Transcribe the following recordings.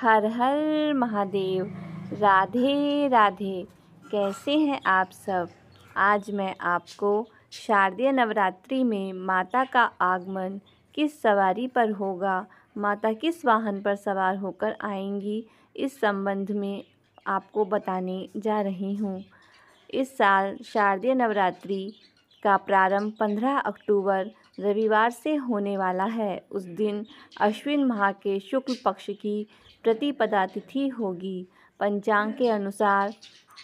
हर हर महादेव राधे राधे कैसे हैं आप सब आज मैं आपको शारदीय नवरात्रि में माता का आगमन किस सवारी पर होगा माता किस वाहन पर सवार होकर आएंगी इस संबंध में आपको बताने जा रही हूँ इस साल शारदीय नवरात्रि का प्रारंभ 15 अक्टूबर रविवार से होने वाला है उस दिन अश्विन माह के शुक्ल पक्ष की प्रतिपदा तिथि होगी पंचांग के अनुसार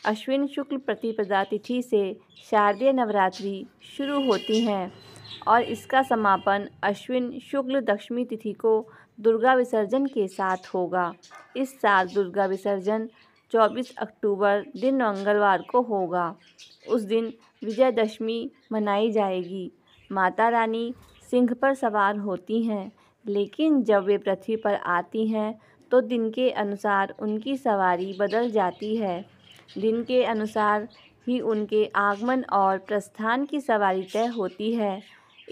अश्विन शुक्ल प्रतिपदा तिथि से शारदीय नवरात्रि शुरू होती हैं और इसका समापन अश्विन शुक्ल दशमी तिथि को दुर्गा विसर्जन के साथ होगा इस साल दुर्गा विसर्जन 24 अक्टूबर दिन मंगलवार को होगा उस दिन विजयदशमी मनाई जाएगी माता रानी सिंह पर सवार होती हैं लेकिन जब वे पृथ्वी पर आती हैं तो दिन के अनुसार उनकी सवारी बदल जाती है दिन के अनुसार ही उनके आगमन और प्रस्थान की सवारी तय होती है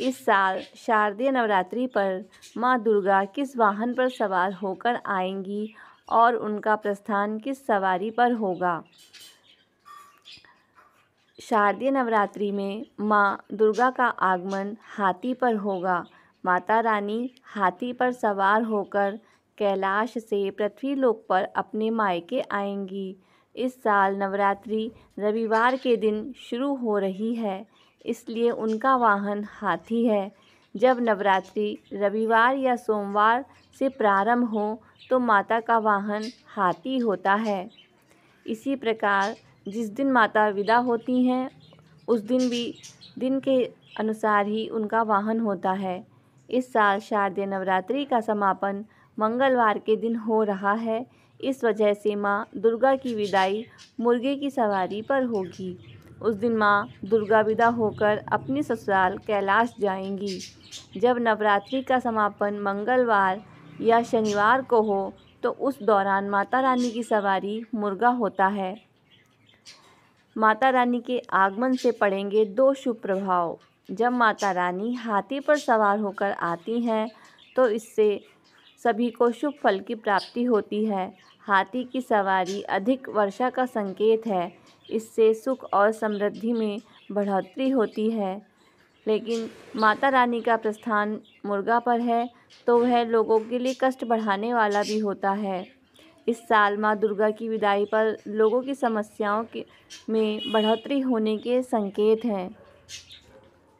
इस साल शारदीय नवरात्रि पर माँ दुर्गा किस वाहन पर सवार होकर आएंगी और उनका प्रस्थान किस सवारी पर होगा शारदीय नवरात्रि में माँ दुर्गा का आगमन हाथी पर होगा माता रानी हाथी पर सवार होकर कैलाश से पृथ्वी लोक पर अपने मायके आएंगी इस साल नवरात्रि रविवार के दिन शुरू हो रही है इसलिए उनका वाहन हाथी है जब नवरात्रि रविवार या सोमवार से प्रारंभ हो तो माता का वाहन हाथी होता है इसी प्रकार जिस दिन माता विदा होती हैं उस दिन भी दिन के अनुसार ही उनका वाहन होता है इस साल शारदीय नवरात्रि का समापन मंगलवार के दिन हो रहा है इस वजह से माँ दुर्गा की विदाई मुर्गे की सवारी पर होगी उस दिन माँ दुर्गा विदा होकर अपने ससुराल कैलाश जाएंगी जब नवरात्रि का समापन मंगलवार या शनिवार को हो तो उस दौरान माता रानी की सवारी मुर्गा होता है माता रानी के आगमन से पड़ेंगे दो शुभ प्रभाव जब माता रानी हाथी पर सवार होकर आती हैं तो इससे सभी को शुभ फल की प्राप्ति होती है हाथी की सवारी अधिक वर्षा का संकेत है इससे सुख और समृद्धि में बढ़ोतरी होती है लेकिन माता रानी का प्रस्थान मुर्गा पर है तो वह लोगों के लिए कष्ट बढ़ाने वाला भी होता है इस साल माँ दुर्गा की विदाई पर लोगों की समस्याओं के में बढ़ोतरी होने के संकेत हैं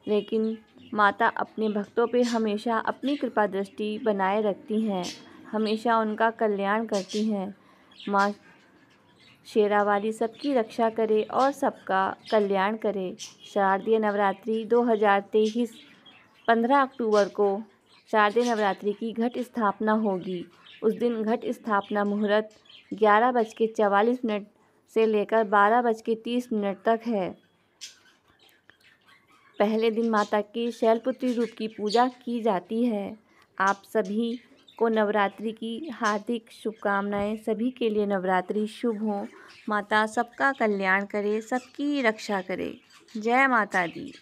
लेकिन माता अपने भक्तों पर हमेशा अपनी कृपा दृष्टि बनाए रखती हैं हमेशा उनका कल्याण करती हैं माँ शेरावाली सबकी रक्षा करे और सबका कल्याण करे शारदीय नवरात्रि 2023 15 अक्टूबर को शारदीय नवरात्रि की घट स्थापना होगी उस दिन घट स्थापना मुहूर्त ग्यारह बज के चवालीस मिनट से लेकर बारह बज के तीस मिनट तक है पहले दिन माता की शैलपुत्री रूप की पूजा की जाती है आप सभी को नवरात्रि की हार्दिक शुभकामनाएं सभी के लिए नवरात्रि शुभ हो माता सबका कल्याण करे सबकी रक्षा करे जय माता दी